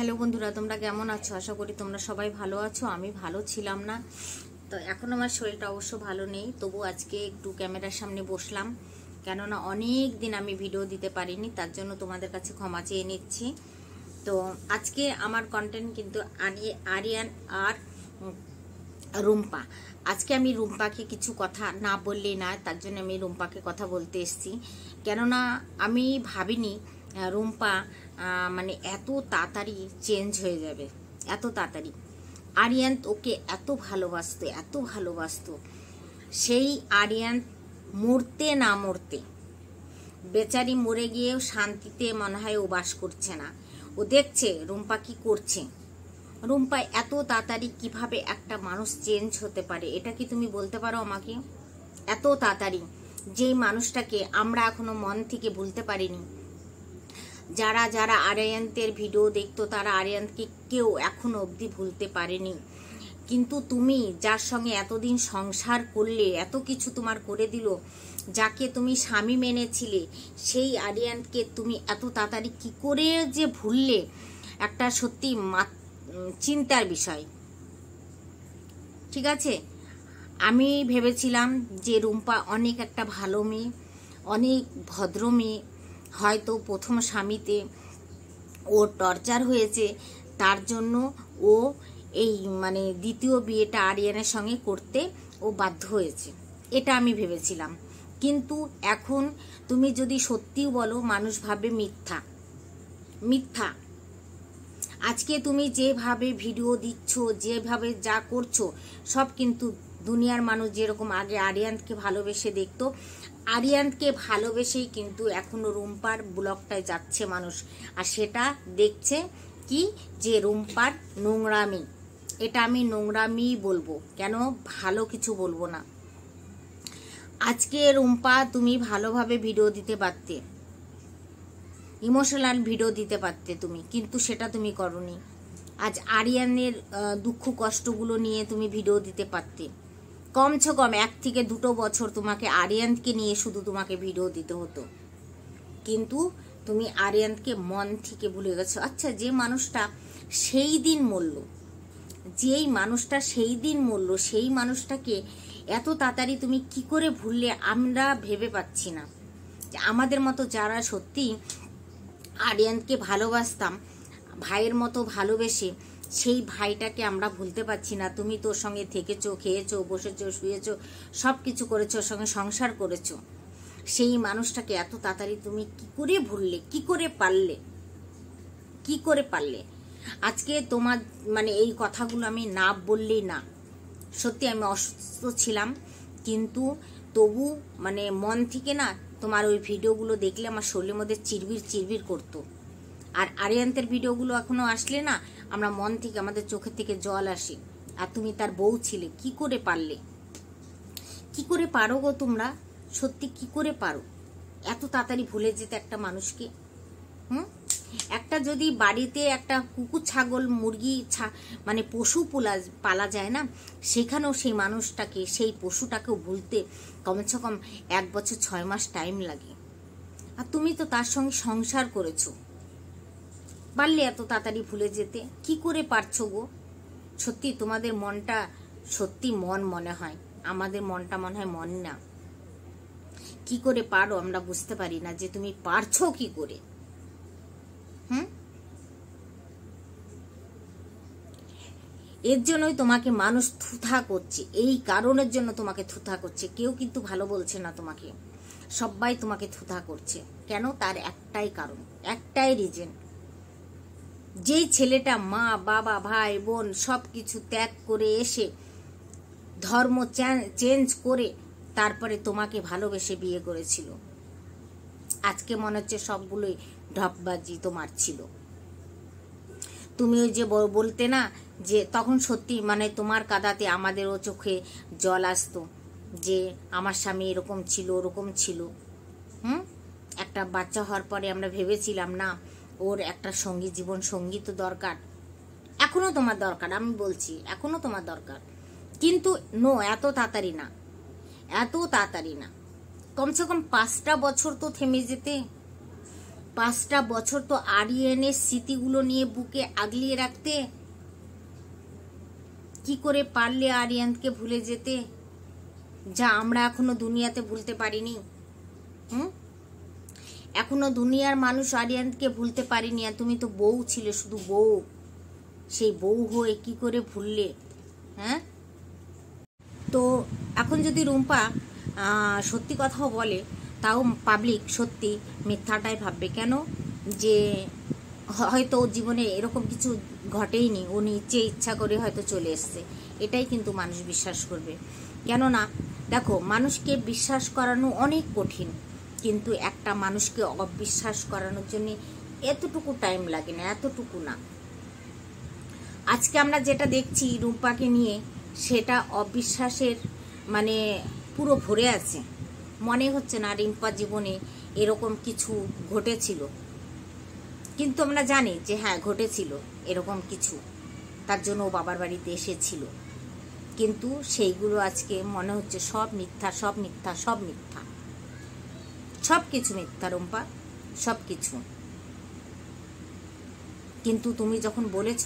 Hello বন্ধুরা তোমরা কেমন আছো আশা করি তোমরা সবাই ভালো আছো আমি ভালো ছিলাম না তো এখন আমার শরীরটা অবশ্য ভালো নেই তবু আজকে একটু ক্যামেরার সামনে বসলাম কেননা অনেক দিন আমি ভিডিও দিতে পারিনি তার জন্য তোমাদের কাছে ক্ষমা চেয়ে নিচ্ছি তো আজকে আমার কন্টেন্ট কিন্তু আরিয়ান আর রুম্পা আজকে আমি রুম্পাকে কিছু কথা না বললেই না তার জন্য আমি রুম্পাকে কথা বলতে এসছি কেননা আমি ভাবিনি রুম্পা মানে এত তাড়াতাড়ি চেঞ্জ হয়ে যাবে এত তাড়াতাড়ি আরিয়ান ওকে এত ভালোবাসত এত ভালোবাসত সেই আরিয়ান মরতে না মরতে বেচারি মরে গিয়েও শান্তিতে মনে হয় ও বাস করছে না ও দেখছে রুম্পা কি করছে রুম্পা এত তাড়াতাড়ি কিভাবে একটা মানুষ চেঞ্জ হতে পারে এটা কি তুমি বলতে পারো আমাকে এত তাড়াতাড়ি যেই মানুষটাকে আমরা এখনো মন থেকে ভুলতে পারিনি যারা যারা আরিয়ান্তের ভিডিও দেখতো তারা আরিয়ান্তকে কেউ এখন অবধি ভুলতে পারেনি কিন্তু তুমি যার সঙ্গে এতদিন সংসার করলে এত কিছু তোমার করে দিল যাকে তুমি স্বামী মেনেছিলে সেই আরিয়ানকে তুমি এত তাড়াতাড়ি কি করে যে ভুললে একটা সত্যি চিন্তার বিষয় ঠিক আছে আমি ভেবেছিলাম যে রুম্পা অনেক একটা ভালো মেয়ে অনেক ভদ্র মেয়ে হয়তো প্রথম স্বামীতে ও টর্চার হয়েছে তার জন্য ও এই মানে দ্বিতীয় বিয়েটা আরিয়ানের সঙ্গে করতে ও বাধ্য হয়েছে এটা আমি ভেবেছিলাম কিন্তু এখন তুমি যদি সত্যিও বলো মানুষ ভাবে মিথ্যা মিথ্যা আজকে তুমি যেভাবে ভিডিও দিচ্ছ যেভাবে যা করছো সব কিন্তু দুনিয়ার মানুষ যেরকম আগে আরিয়ানকে ভালোবেসে দেখতো আরিয়ানকে ভালোবেসেই কিন্তু এখনও রুম্পার ব্লকটায় যাচ্ছে মানুষ আর সেটা দেখছে কি যে রুম্পার নোংরামি এটা আমি নোংরামি বলবো কেন ভালো কিছু বলবো না আজকে রুম্পা তুমি ভালোভাবে ভিডিও দিতে পারতে ইমোশনাল ভিডিও দিতে পারতে তুমি কিন্তু সেটা তুমি করনি আজ আরিয়ানের দুঃখ কষ্টগুলো নিয়ে তুমি ভিডিও দিতে পারতে কমছে কম এক থেকে দুটো বছর তোমাকে আরিয়ান্তকে নিয়ে শুধু তোমাকে ভিডিও দিতে হতো কিন্তু তুমি আরিয়ান্তকে মন থেকে ভুলে গেছো আচ্ছা যে মানুষটা সেই দিন মরল যেই মানুষটা সেই দিন মরল সেই মানুষটাকে এত তাড়াতাড়ি তুমি কি করে ভুললে আমরা ভেবে পাচ্ছি না আমাদের মতো যারা সত্যি আরিয়ানকে ভালোবাসতাম ভাইয়ের মতো ভালোবেসে সেই ভাইটাকে আমরা ভুলতে পারছি না তুমি তোর সঙ্গে থেকেছো খেয়েছো বসেছো শুয়েছো সব কিছু করেছো ওর সঙ্গে সংসার করেছো সেই মানুষটাকে এত তাড়াতাড়ি তুমি কি করে ভুললে কি করে পারলে কি করে পারলে আজকে তোমার মানে এই কথাগুলো আমি না বললেই না সত্যি আমি অসুস্থ ছিলাম কিন্তু তবু মানে মন থেকে না তোমার ওই ভিডিওগুলো দেখলে আমার শরীরের মধ্যে চিরবির চিরবির করতো আর আরিয়ান্তের ভিডিওগুলো এখনও আসলে না আমরা মন থেকে আমাদের চোখের থেকে জল আসে আর তুমি তার বউ ছিলে কি করে পারলে কি করে পারো গো তোমরা সত্যি কি করে পারো এত তাড়াতাড়ি ভুলে যেতে একটা মানুষকে হুম একটা যদি বাড়িতে একটা কুকুর ছাগল মুরগি মানে পশু পোলা পালা যায় না সেখানেও সেই মানুষটাকে সেই পশুটাকেও ভুলতে কমসে কম এক বছর ছয় মাস টাইম লাগে আর তুমি তো তার সঙ্গে সংসার করেছো পারলে এত তাড়াতাড়ি ভুলে যেতে কি করে পারছো গো সত্যি তোমাদের মনটা সত্যি মন মনে হয় আমাদের মনটা মনে হয় মন না কি করে পারো আমরা বুঝতে পারি না যে তুমি পারছো কি করে হুম এর জন্যই তোমাকে মানুষ থুথা করছে এই কারণের জন্য তোমাকে থুথা করছে কেউ কিন্তু ভালো বলছে না তোমাকে সবাই তোমাকে থুথা করছে কেন তার একটাই কারণ একটাই রিজন যেই ছেলেটা মা বাবা ভাই বোন সব কিছু ত্যাগ করে এসে ধর্ম চেঞ্জ করে তারপরে তোমাকে ভালোবেসে বিয়ে করেছিল আজকে মনে হচ্ছে সবগুলোই ঢপবাজি তোমার ছিল তুমি ওই যে বলতে না যে তখন সত্যি মানে তোমার কাদাতে আমাদেরও চোখে জল আসতো যে আমার স্বামী এরকম ছিল ওরকম ছিল হুম একটা বাচ্চা হওয়ার পরে আমরা ভেবেছিলাম না ওর একটা সঙ্গী জীবন সঙ্গী তো দরকার এখনও তোমার দরকার আমি বলছি এখনও তোমার দরকার কিন্তু নো এত তাড়াতাড়ি না এত তাড়াতাড়ি না কমসে কম পাঁচটা বছর তো থেমে যেতে পাঁচটা বছর তো আরিয়েনের স্মৃতিগুলো নিয়ে বুকে আগলিয়ে রাখতে কি করে পারলে আরিয়ানকে ভুলে যেতে যা আমরা এখনো দুনিয়াতে ভুলতে পারিনি হুম এখনও দুনিয়ার মানুষ আরিয়ানকে ভুলতে পারেনি আর তুমি তো বউ ছিলে শুধু বউ সেই বউ হয়ে কি করে ভুললে হ্যাঁ তো এখন যদি রুম্পা সত্যি কথাও বলে তাও পাবলিক সত্যি মিথ্যাটাই ভাববে কেন যে হয়তো জীবনে এরকম কিছু ঘটেইনি ও নিচে ইচ্ছা করে হয়তো চলে এসছে এটাই কিন্তু মানুষ বিশ্বাস করবে কেননা দেখো মানুষকে বিশ্বাস করানো অনেক কঠিন কিন্তু একটা মানুষকে অবিশ্বাস করানোর জন্য এতটুকু টাইম লাগে না এতটুকু না আজকে আমরা যেটা দেখছি রুম্পাকে নিয়ে সেটা অবিশ্বাসের মানে পুরো ভরে আছে মনে হচ্ছে না রিম্পা জীবনে এরকম কিছু ঘটেছিল কিন্তু আমরা জানি যে হ্যাঁ ঘটেছিল এরকম কিছু তার জন্য ও বাবার বাড়িতে এসেছিল কিন্তু সেইগুলো আজকে মনে হচ্ছে সব মিথ্যা সব মিথ্যা সব মিথ্যা সব কিছু মিথ্যা রম্পা সব কিছু কিন্তু তুমি যখন বলেছ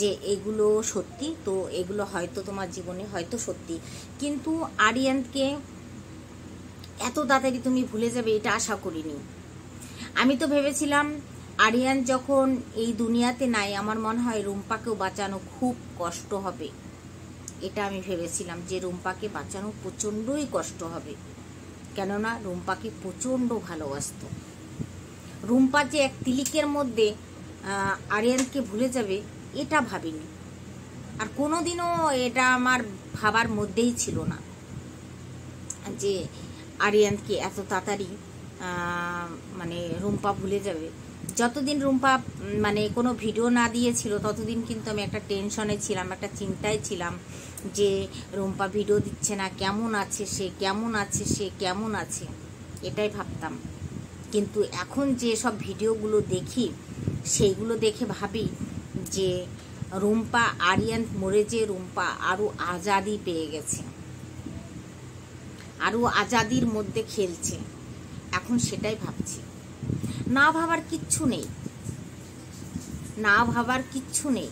যে এগুলো সত্যি তো এগুলো হয়তো তোমার জীবনে হয়তো সত্যি কিন্তু আরিয়ানকে এত তাড়াতাড়ি তুমি ভুলে যাবে এটা আশা করিনি আমি তো ভেবেছিলাম আরিয়ান যখন এই দুনিয়াতে নাই আমার মনে হয় রুম্পাকেও বাঁচানো খুব কষ্ট হবে এটা আমি ভেবেছিলাম যে রুম্পাকে বাঁচানো প্রচণ্ডই কষ্ট হবে কেননা রুম্পাকে প্রচণ্ড ভালোবাসত রুম্পা যে এক তিলিকের মধ্যে আরিয়ানকে ভুলে যাবে এটা ভাবিনি আর কোনোদিনও এটা আমার ভাবার মধ্যেই ছিল না যে আরিয়ানকে এত তাড়াতাড়ি মানে রুম্পা ভুলে যাবে যতদিন রুম্পা মানে কোনো ভিডিও না দিয়েছিল ততদিন কিন্তু আমি একটা টেনশনে ছিলাম একটা চিন্তায় ছিলাম যে রুম্পা ভিডিও দিচ্ছে না কেমন আছে সে কেমন আছে সে কেমন আছে এটাই ভাবতাম কিন্তু এখন যে সব ভিডিওগুলো দেখি সেইগুলো দেখে ভাবি যে রুম্পা আরিয়ান মরে যে রুম্পা আরও আজাদি পেয়ে গেছে আরও আজাদির মধ্যে খেলছে এখন সেটাই ভাবছি না ভাবার কিচ্ছু নেই না ভাবার কিচ্ছু নেই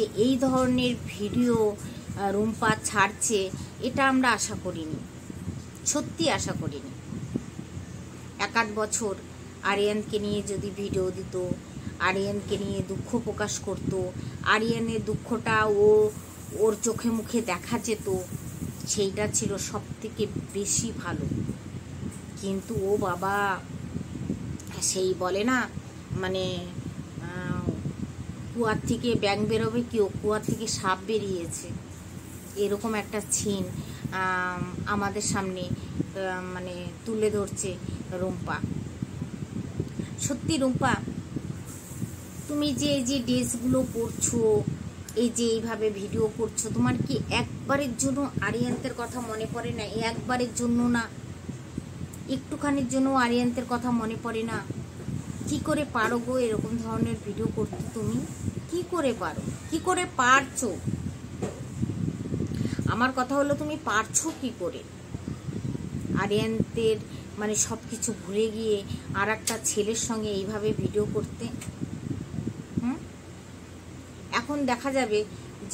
যে এই ধরনের ভিডিও রুম্পা ছাড়ছে এটা আমরা আশা করিনি সত্যি আশা করিনি এক আধ বছর আরিয়ানকে নিয়ে যদি ভিডিও দিত আরিয়ানকে নিয়ে দুঃখ প্রকাশ করত আরিয়ানের দুঃখটা ও ওর চোখে মুখে দেখা যেত সেইটা ছিল সব থেকে বেশি ভালো কিন্তু ও বাবা সেই বলে না মানে কুয়ার থেকে ব্যাং বেরোবে কেউ কুয়ার থেকে সাপ বেরিয়েছে এরকম একটা ছিন আমাদের সামনে মানে তুলে ধরছে রুম্পা সত্যি রুম্পা তুমি যে এই যে ড্রেসগুলো পরছো এই যে এইভাবে ভিডিও করছো তোমার কি একবারের জন্য আরিয়ান্তের কথা মনে পড়ে না একবারের জন্য না একটুখানির জন্য আরিয়ান্তের কথা মনে পড়ে না কি করে পারো গো এরকম ধরনের ভিডিও করতে তুমি কি করে পারো কি করে পারছো আমার কথা হলো তুমি পারছো কি করে আরিয়ানদের মানে সব কিছু ভুলে গিয়ে আর একটা ছেলের সঙ্গে এইভাবে ভিডিও করতে হুম এখন দেখা যাবে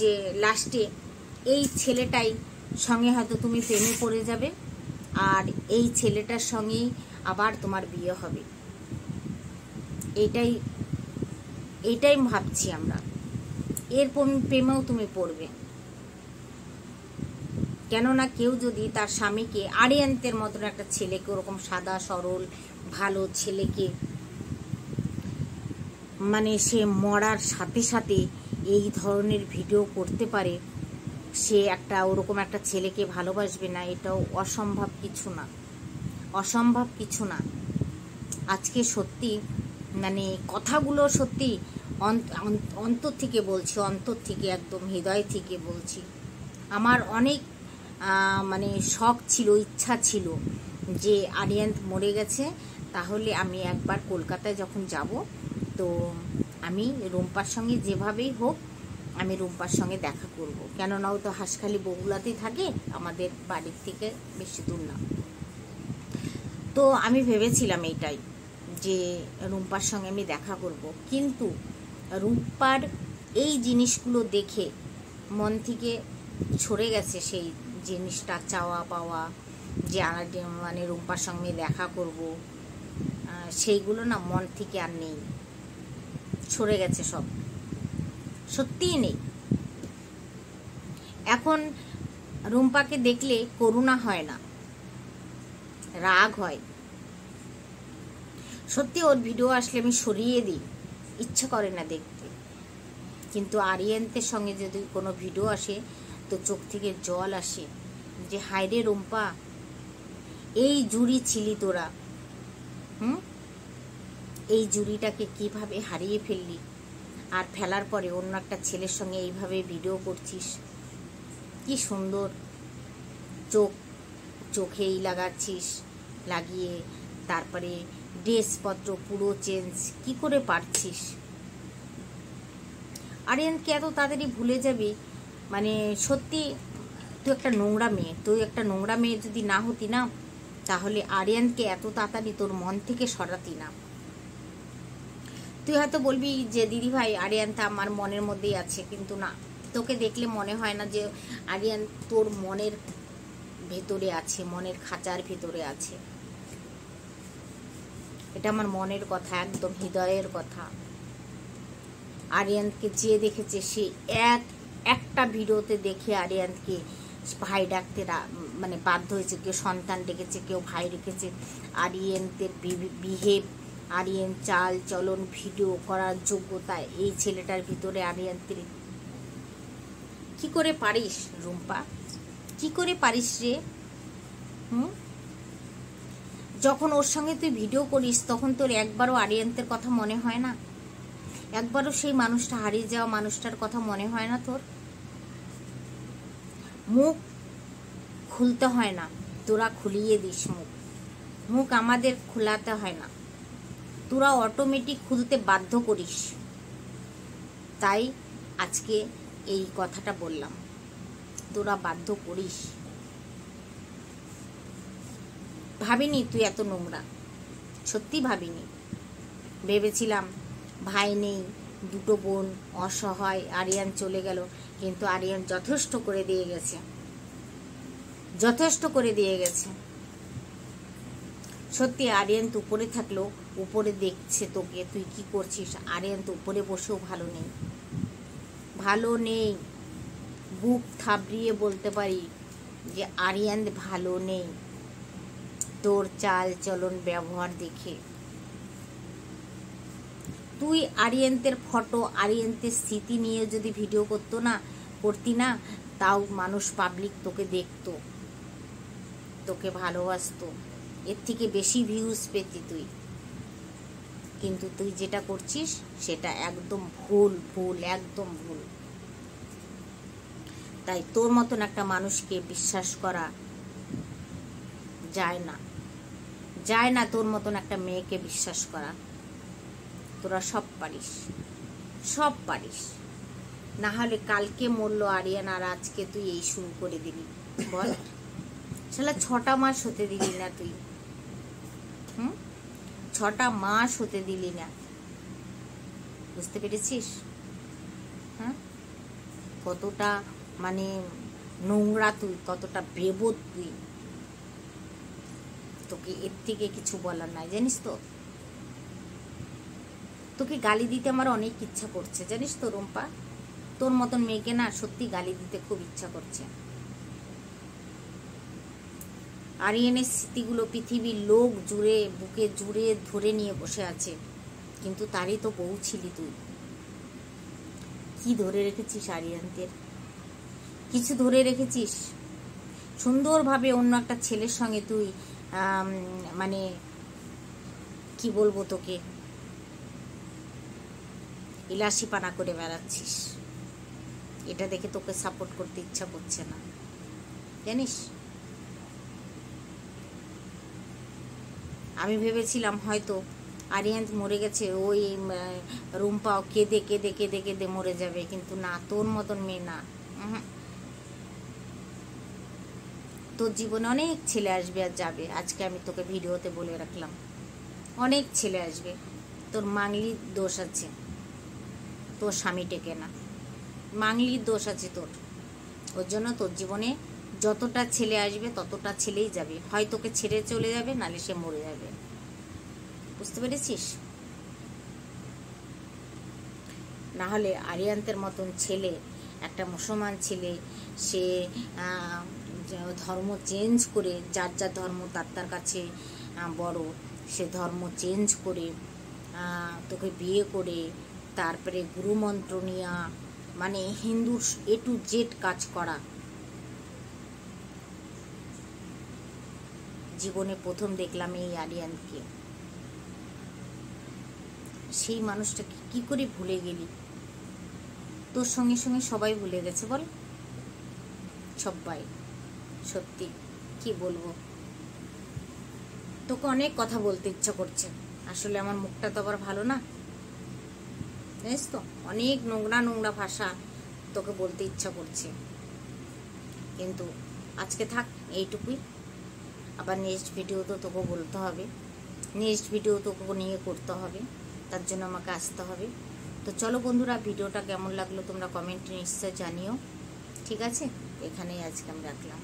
যে লাস্টে এই ছেলেটাই সঙ্গে হয়তো তুমি প্রেমে পড়ে যাবে আর এই ছেলেটার সঙ্গেই আবার তোমার বিয়ে হবে এটাই এটাই ভাবছি আমরা এর প্রেমেও তুমি পড়বে কেননা কেউ যদি তার স্বামীকে আরিয়ান্তের মতন একটা ছেলেকে ওরকম সাদা সরল ভালো ছেলেকে মানে সে মরার সাথে সাথে এই ধরনের ভিডিও করতে পারে সে একটা ওরকম একটা ছেলেকে ভালোবাসবে না এটাও অসম্ভব কিছু না অসম্ভব কিছু না আজকে সত্যি মানে কথাগুলো সত্যি অন্তর থেকে বলছি অন্তর থেকে একদম হৃদয় থেকে বলছি আমার অনেক মানে শখ ছিল ইচ্ছা ছিল যে আরিয়ান্ত মরে গেছে তাহলে আমি একবার কলকাতায় যখন যাব তো আমি রুম্পার সঙ্গে যেভাবেই হোক আমি রুম্পার সঙ্গে দেখা করব। কেননা ও তো হাঁসখালি বগুলাতেই থাকে আমাদের বাড়ির থেকে বেশি দূর না তো আমি ভেবেছিলাম এইটাই যে রুম্পার সঙ্গে আমি দেখা করব কিন্তু রুম্পার এই জিনিসগুলো দেখে মন থেকে সরে গেছে সেই জিনিসটা চাওয়া পাওয়া যে আর মানে রুম্পার সঙ্গে দেখা করব সেইগুলো না মন থেকে আর নেই সরে গেছে সব সত্যিই নেই এখন রুম্পাকে দেখলে করুণা হয় না রাগ হয় সত্যি ওর ভিডিও আসলে আমি সরিয়ে দিই ইচ্ছা করে না দেখতে কিন্তু আরিয়ান্তের সঙ্গে যদি কোনো ভিডিও আসে তো চোখ থেকে জল আসে যে হাইরে রুম্পা এই জুড়ি ছিলি তোরা হুম এই জুড়িটাকে কিভাবে হারিয়ে ফেললি আর ফেলার পরে অন্য একটা ছেলের সঙ্গে এইভাবে ভিডিও করছিস কি সুন্দর চোখ চোখেই লাগাচ্ছিস লাগিয়ে তারপরে ড্রেসপত্র পুরো চেঞ্জ কি করে পারছিস আরিয়ানকে এত তাড়াতাড়ি ভুলে যাবি মানে সত্যি তুই একটা নোংরা মেয়ে তুই একটা নোংরা মেয়ে যদি না হতি না তাহলে আরিয়ানকে এত তাড়াতাড়ি তোর মন থেকে সরাতি না তুই হয়তো বলবি যে দিদি ভাই আরিয়ান তা আমার মনের মধ্যেই আছে কিন্তু না তোকে দেখলে মনে হয় না যে আরিয়ান তোর মনের ভেতরে আছে মনের খাঁচার ভেতরে আছে এটা আমার মনের কথা একদম হৃদয়ের কথা আরিয়ানকে যে দেখেছে সে এক একটা ভিডিওতে দেখে আরিয়ানকে ভাই ডাকতে মানে বাধ্য হয়েছে কেউ সন্তান ডেকেছে কেউ ভাই রেখেছে আরিয়ানদের বিহেভ আরিয়ান চাল চলন ভিডিও করার যোগ্যতা এই ছেলেটার ভিতরে আরিয়ানদের কি করে পারিস রুম্পা কি করে পারিস রে হুম যখন ওর সঙ্গে তুই ভিডিও করিস তখন তোর একবারও আরিয়ান্তের কথা মনে হয় না একবারও সেই মানুষটা হারিয়ে যাওয়া মানুষটার কথা মনে হয় না তোর মুখ খুলতে হয় না তোরা খুলিয়ে দিস মুখ মুখ আমাদের খোলাতে হয় না তোরা অটোমেটিক খুলতে বাধ্য করিস তাই আজকে এই কথাটা বললাম তোরা বাধ্য করিস ভাবিনি তুই এত নোংরা সত্যি ভাবিনি ভেবেছিলাম ভাই নেই দুটো বোন অসহায় আরিয়ান চলে গেল কিন্তু আরিয়ান যথেষ্ট করে দিয়ে গেছে যথেষ্ট করে দিয়ে গেছে সত্যি আরিয়ান তো উপরে থাকলো উপরে দেখছে তোকে তুই কি করছিস আরিয়ান তো উপরে বসেও ভালো নেই ভালো নেই বুক থাবড়িয়ে বলতে পারি যে আরিয়ান ভালো নেই তোর চাল চলন ব্যবহার দেখে তুই আরিয়েন্তের ফটো আরিয়েন্তের স্মৃতি নিয়ে যদি ভিডিও করতো না করতি না তাও মানুষ পাবলিক তোকে দেখতো তোকে ভালোবাসত এর থেকে বেশি ভিউজ পেতি তুই কিন্তু তুই যেটা করছিস সেটা একদম ভুল ভুল একদম ভুল তাই তোর মতন একটা মানুষকে বিশ্বাস করা যায় না যায় না তোর মতন একটা মেয়েকে বিশ্বাস করা তোরা সব পারিস সব পারিস না হলে কালকে মরল আরিয়ান আর আজকে তুই এই শুরু করে দিলি বল শালা ছটা মাস হতে দিলি না তুই হুম ছটা মাস হতে দিলি না বুঝতে পেরেছিস হ্যাঁ কতটা মানে নোংরা তুই কতটা বেবত তুই তোকে এর থেকে কিছু বলার নাই জানিস তো তোকে গালি দিতে আমার অনেক ইচ্ছা করছে জানিস তো রুম্পা তোর মতন মেয়েকে না সত্যি গালি দিতে খুব ইচ্ছা করছে আরিয়ানের স্মৃতিগুলো পৃথিবীর লোক জুড়ে বুকে জুড়ে ধরে নিয়ে বসে আছে কিন্তু তারই তো বউ ছিলি তুই কি ধরে রেখেছিস আরিয়ানদের কিছু ধরে রেখেছিস সুন্দরভাবে অন্য একটা ছেলের সঙ্গে তুই মানে কি বলবো তোকে ইলাসি পানা করে বেড়াচ্ছিস এটা দেখে তোকে সাপোর্ট করতে ইচ্ছা করছে না জানিস আমি ভেবেছিলাম হয়তো আরিয়ান মরে গেছে ওই রুম্পাও কেঁদে কেঁদে কেঁদে কেঁদে মরে যাবে কিন্তু না তোর মতন মেয়ে না তোর জীবনে অনেক ছেলে আসবে আর যাবে আজকে আমি তোকে ভিডিওতে বলে রাখলাম অনেক ছেলে আসবে তোর মাংলির দোষ আছে তোর স্বামী টেকে না মাংলির দোষ আছে তোর ওর জন্য তোর জীবনে যতটা ছেলে আসবে ততটা ছেলেই যাবে হয় তোকে ছেড়ে চলে যাবে নালে সে মরে যাবে বুঝতে পেরেছিস না হলে আরিয়ান্তের মতন ছেলে একটা মুসলমান ছেলে সে ধর্ম চেঞ্জ করে যার যার ধর্ম তার তার কাছে বড় সে ধর্ম চেঞ্জ করে তোকে বিয়ে করে তারপরে গুরুমন্ত্র নেওয়া মানে হিন্দুর এ টু জেড কাজ করা জীবনে প্রথম দেখলাম এই আরিয়ানকে সেই মানুষটাকে কি করে ভুলে গেলি তোর সঙ্গে সঙ্গে সবাই ভুলে গেছে বল সবাই সত্যি কি বলবো তোকে অনেক কথা বলতে ইচ্ছা করছে আসলে আমার মুখটা তো আবার ভালো না জানিস তো অনেক নোংরা নোংরা ভাষা তোকে বলতে ইচ্ছা করছে কিন্তু আজকে থাক এইটুকুই আবার নেক্সট ভিডিও তো তোকে বলতে হবে নেক্সট ভিডিও তোকে নিয়ে করতে হবে তার জন্য আমাকে আসতে হবে তো চলো বন্ধুরা ভিডিওটা কেমন লাগলো তোমরা কমেন্টে নিশ্চয় জানিও ঠিক আছে এখানেই আজকে আমি রাখলাম